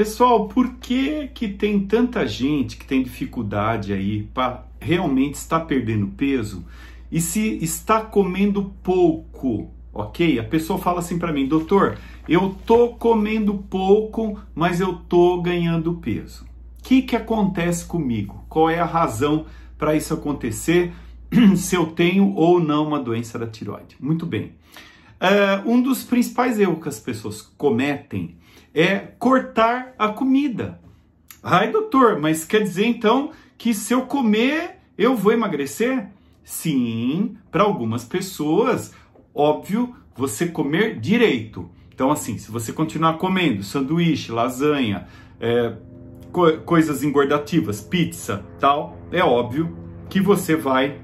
Pessoal, por que que tem tanta gente que tem dificuldade aí para realmente estar perdendo peso e se está comendo pouco? OK? A pessoa fala assim para mim: "Doutor, eu tô comendo pouco, mas eu tô ganhando peso. O que que acontece comigo? Qual é a razão para isso acontecer? se eu tenho ou não uma doença da tiroide?" Muito bem. Uh, um dos principais erros que as pessoas cometem é cortar a comida. Ai, doutor, mas quer dizer então que se eu comer eu vou emagrecer? Sim, para algumas pessoas, óbvio, você comer direito. Então, assim, se você continuar comendo sanduíche, lasanha, é, co coisas engordativas, pizza, tal, é óbvio que você vai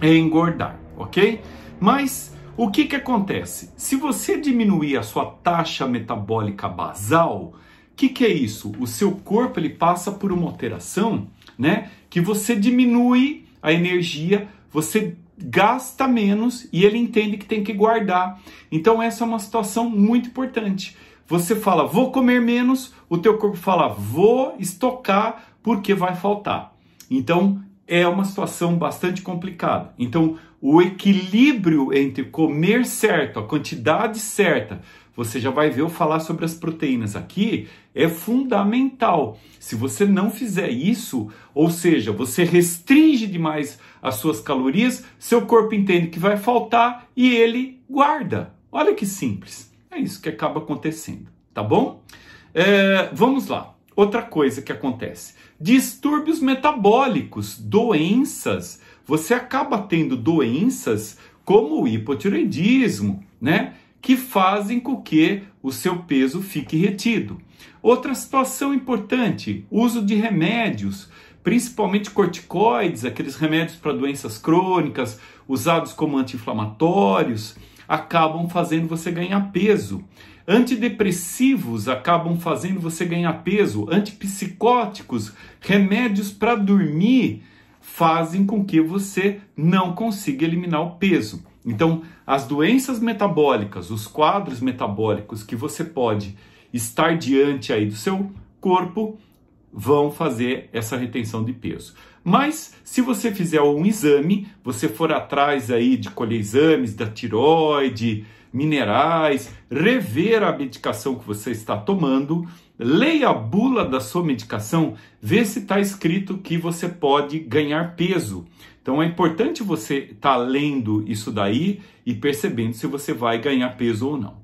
é, engordar, ok? Mas o que, que acontece? Se você diminuir a sua taxa metabólica basal, o que, que é isso? O seu corpo ele passa por uma alteração, né? Que você diminui a energia, você gasta menos e ele entende que tem que guardar. Então essa é uma situação muito importante. Você fala, vou comer menos, o teu corpo fala, vou estocar porque vai faltar. Então é uma situação bastante complicada. Então, o equilíbrio entre comer certo, a quantidade certa, você já vai ver eu falar sobre as proteínas aqui, é fundamental. Se você não fizer isso, ou seja, você restringe demais as suas calorias, seu corpo entende que vai faltar e ele guarda. Olha que simples. É isso que acaba acontecendo, tá bom? É, vamos lá outra coisa que acontece: distúrbios metabólicos, doenças. Você acaba tendo doenças como o hipotiroidismo, né? Que fazem com que o seu peso fique retido. Outra situação importante: uso de remédios, principalmente corticoides, aqueles remédios para doenças crônicas, usados como anti-inflamatórios acabam fazendo você ganhar peso. Antidepressivos acabam fazendo você ganhar peso. Antipsicóticos, remédios para dormir, fazem com que você não consiga eliminar o peso. Então, as doenças metabólicas, os quadros metabólicos que você pode estar diante aí do seu corpo, vão fazer essa retenção de peso. Mas se você fizer um exame, você for atrás aí de colher exames da tiroide, minerais, rever a medicação que você está tomando, leia a bula da sua medicação, vê se está escrito que você pode ganhar peso. Então é importante você estar tá lendo isso daí e percebendo se você vai ganhar peso ou não.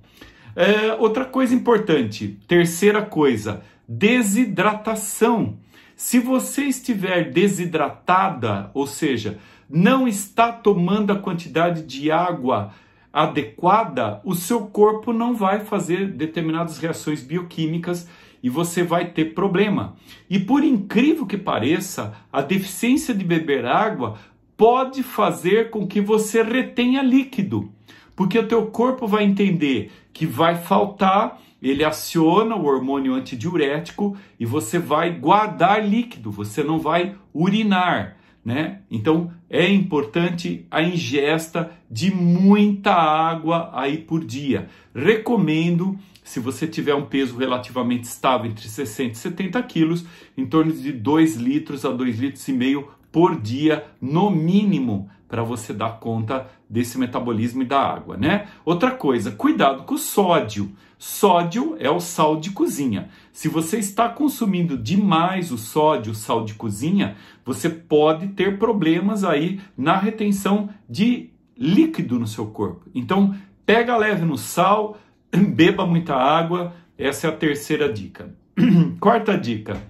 É, outra coisa importante, terceira coisa, desidratação. Se você estiver desidratada, ou seja, não está tomando a quantidade de água adequada, o seu corpo não vai fazer determinadas reações bioquímicas e você vai ter problema. E por incrível que pareça, a deficiência de beber água pode fazer com que você retenha líquido, porque o teu corpo vai entender que vai faltar ele aciona o hormônio antidiurético e você vai guardar líquido, você não vai urinar, né? Então é importante a ingesta de muita água aí por dia. Recomendo, se você tiver um peso relativamente estável entre 60 e 70 quilos, em torno de 2 litros a 2 litros e meio por dia, no mínimo, para você dar conta desse metabolismo e da água, né? Outra coisa, cuidado com o sódio. Sódio é o sal de cozinha. Se você está consumindo demais o sódio, sal de cozinha, você pode ter problemas aí na retenção de líquido no seu corpo. Então, pega leve no sal, beba muita água. Essa é a terceira dica. Quarta dica: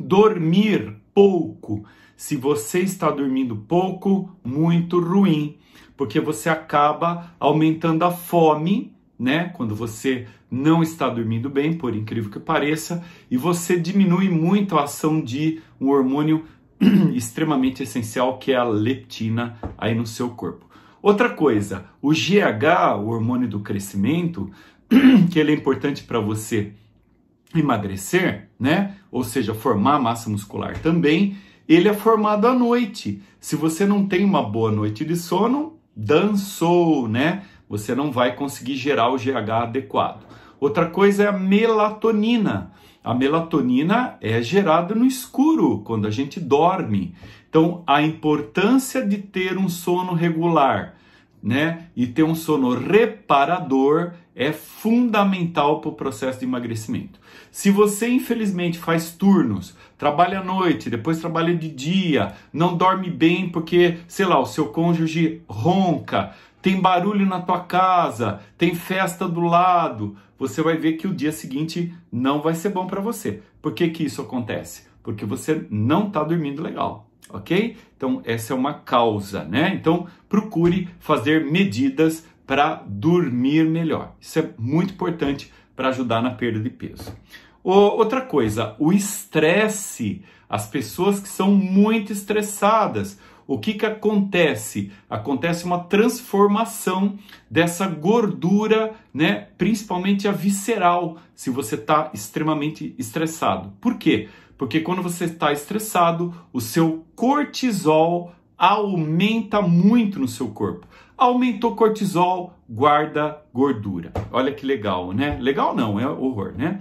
dormir pouco. Se você está dormindo pouco, muito ruim, porque você acaba aumentando a fome, né? Quando você não está dormindo bem, por incrível que pareça, e você diminui muito a ação de um hormônio extremamente essencial que é a leptina aí no seu corpo. Outra coisa, o GH, o hormônio do crescimento, que ele é importante para você emagrecer, né? Ou seja, formar massa muscular também, ele é formado à noite. Se você não tem uma boa noite de sono, dançou, né? Você não vai conseguir gerar o GH adequado. Outra coisa é a melatonina. A melatonina é gerada no escuro, quando a gente dorme. Então, a importância de ter um sono regular né? E ter um sono reparador é fundamental para o processo de emagrecimento. Se você, infelizmente, faz turnos, trabalha à noite, depois trabalha de dia, não dorme bem porque, sei lá, o seu cônjuge ronca, tem barulho na tua casa, tem festa do lado, você vai ver que o dia seguinte não vai ser bom para você. Por que, que isso acontece? Porque você não está dormindo legal ok? Então, essa é uma causa, né? Então, procure fazer medidas para dormir melhor. Isso é muito importante para ajudar na perda de peso. O, outra coisa, o estresse. As pessoas que são muito estressadas, o que, que acontece? Acontece uma transformação dessa gordura, né? principalmente a visceral, se você está extremamente estressado. Por quê? Porque quando você está estressado, o seu cortisol aumenta muito no seu corpo. Aumentou cortisol, guarda gordura. Olha que legal, né? Legal não, é horror, né?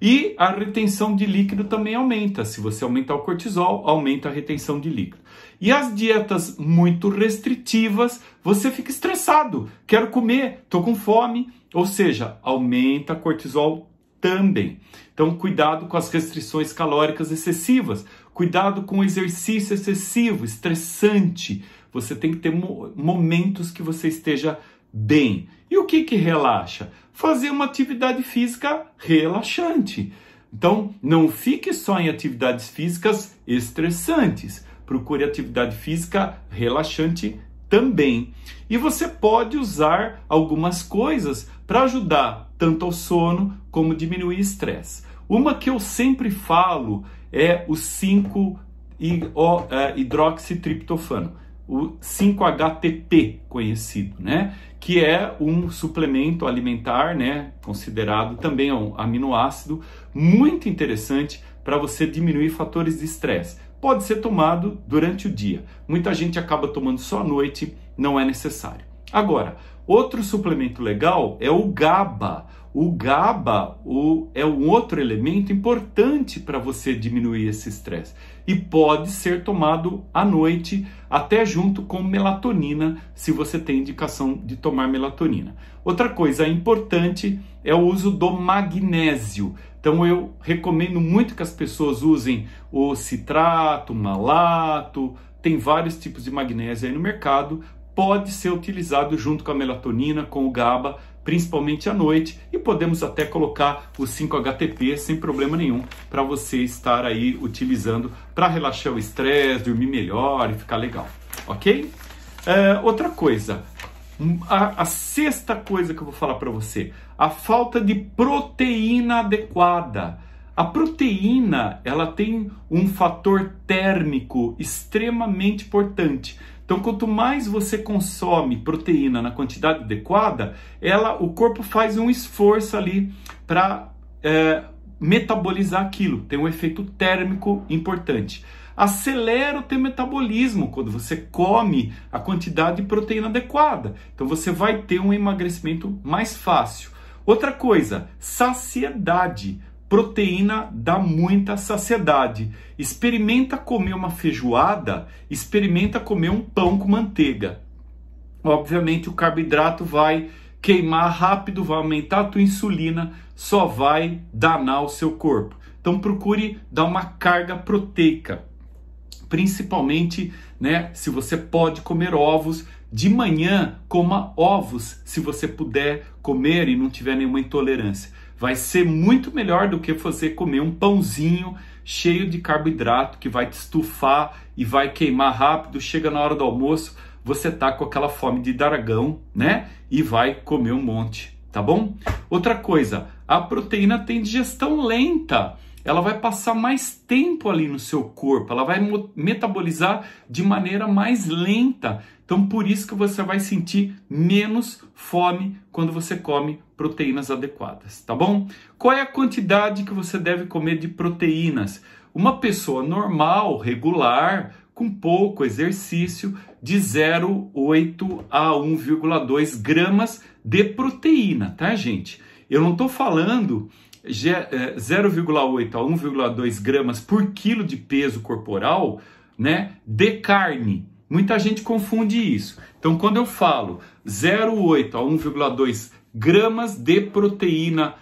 E a retenção de líquido também aumenta. Se você aumentar o cortisol, aumenta a retenção de líquido. E as dietas muito restritivas, você fica estressado. Quero comer, estou com fome. Ou seja, aumenta cortisol também. Então, cuidado com as restrições calóricas excessivas, cuidado com o exercício excessivo, estressante. Você tem que ter mo momentos que você esteja bem. E o que, que relaxa? Fazer uma atividade física relaxante. Então, não fique só em atividades físicas estressantes. Procure atividade física relaxante também. E você pode usar algumas coisas para ajudar tanto ao sono como diminuir estresse. Uma que eu sempre falo é o 5-hidroxitriptofano, o 5-HTP é, conhecido, né? Que é um suplemento alimentar, né? Considerado também um aminoácido muito interessante para você diminuir fatores de estresse. Pode ser tomado durante o dia. Muita gente acaba tomando só à noite, não é necessário. Agora, outro suplemento legal é o GABA o GABA o, é um outro elemento importante para você diminuir esse estresse e pode ser tomado à noite, até junto com melatonina, se você tem indicação de tomar melatonina. Outra coisa importante é o uso do magnésio. Então eu recomendo muito que as pessoas usem o citrato, o malato, tem vários tipos de magnésio aí no mercado, pode ser utilizado junto com a melatonina, com o GABA principalmente à noite, e podemos até colocar o 5-HTP sem problema nenhum para você estar aí utilizando para relaxar o estresse, dormir melhor e ficar legal, ok? É, outra coisa, hum, a, a, sexta coisa que eu vou falar para você, a falta de proteína adequada. A proteína, ela tem um fator térmico extremamente importante. Então, quanto mais você consome proteína na quantidade adequada, ela, o corpo faz um esforço ali para é, metabolizar aquilo. Tem um efeito térmico importante. Acelera o teu metabolismo quando você come a quantidade de proteína adequada. Então, você vai ter um emagrecimento mais fácil. Outra coisa, saciedade proteína dá muita saciedade. Experimenta comer uma feijoada, experimenta comer um pão com manteiga. Obviamente o carboidrato vai queimar rápido, vai aumentar a tua insulina, só vai danar o seu corpo. Então procure dar uma carga proteica, principalmente, né, se você pode comer ovos, de manhã coma ovos, se você puder comer e não tiver nenhuma intolerância. Vai ser muito melhor do que você comer um pãozinho cheio de carboidrato que vai te estufar e vai queimar rápido. Chega na hora do almoço, você tá com aquela fome de dragão, né? E vai comer um monte, tá bom? Outra coisa, a proteína tem digestão lenta ela vai passar mais tempo ali no seu corpo, ela vai metabolizar de maneira mais lenta. Então, por isso que você vai sentir menos fome quando você come proteínas adequadas, tá bom? Qual é a quantidade que você deve comer de proteínas? Uma pessoa normal, regular, com pouco exercício, de 0,8 a 1,2 gramas de proteína, tá, gente? Eu não estou falando 0,8 eh, a 1,2 gramas por quilo de peso corporal, né, de carne. Muita gente confunde isso. Então, quando eu falo 0,8 a 1,2 gramas de proteína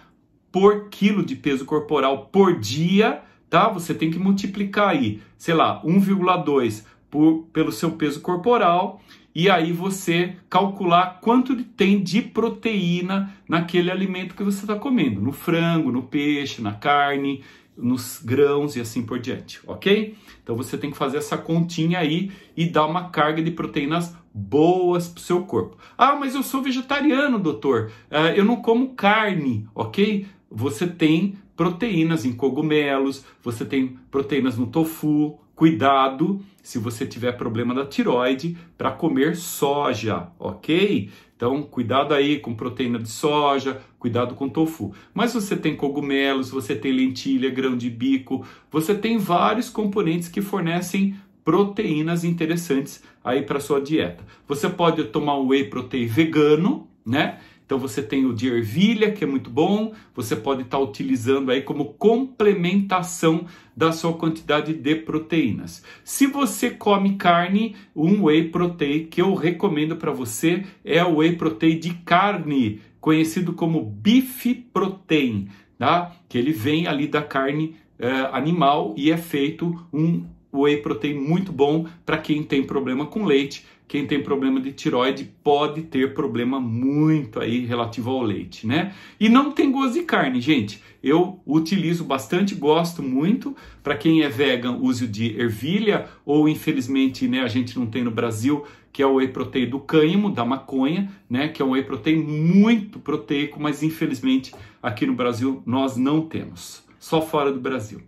por quilo de peso corporal por dia, tá? Você tem que multiplicar aí, sei lá, 1,2 por, pelo seu peso corporal e aí você calcular quanto tem de proteína naquele alimento que você está comendo, no frango, no peixe, na carne nos grãos e assim por diante, ok? Então você tem que fazer essa continha aí e dar uma carga de proteínas boas para o seu corpo. Ah, mas eu sou vegetariano, doutor. Uh, eu não como carne, ok? Você tem proteínas em cogumelos, você tem proteínas no tofu. Cuidado, se você tiver problema da tiroide, para comer soja, ok? Então, cuidado aí com proteína de soja, cuidado com tofu. Mas você tem cogumelos, você tem lentilha, grão de bico, você tem vários componentes que fornecem proteínas interessantes aí para sua dieta. Você pode tomar whey protein vegano, né? Então você tem o de ervilha, que é muito bom, você pode estar tá utilizando aí como complementação da sua quantidade de proteínas. Se você come carne, um whey protein que eu recomendo para você é o whey protein de carne, conhecido como beef protein, tá? Que ele vem ali da carne eh, animal e é feito um whey protein muito bom para quem tem problema com leite quem tem problema de tiroide pode ter problema muito aí relativo ao leite, né? E não tem gosto de carne, gente. Eu utilizo bastante, gosto muito. Para quem é vegan, uso de ervilha ou infelizmente, né, a gente não tem no Brasil, que é o whey protein do cânhamo, da maconha, né, que é um whey protein muito proteico, mas infelizmente aqui no Brasil nós não temos. Só fora do Brasil.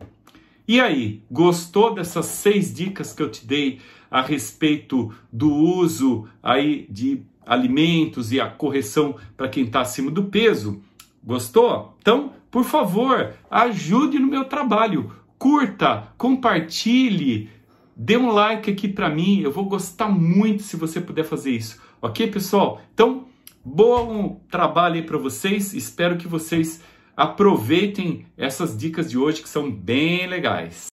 E aí, gostou dessas seis dicas que eu te dei a respeito do uso aí de alimentos e a correção para quem está acima do peso. Gostou? Então, por favor, ajude no meu trabalho. Curta, compartilhe, dê um like aqui para mim. Eu vou gostar muito se você puder fazer isso. Ok, pessoal? Então, bom trabalho aí para vocês. Espero que vocês aproveitem essas dicas de hoje que são bem legais.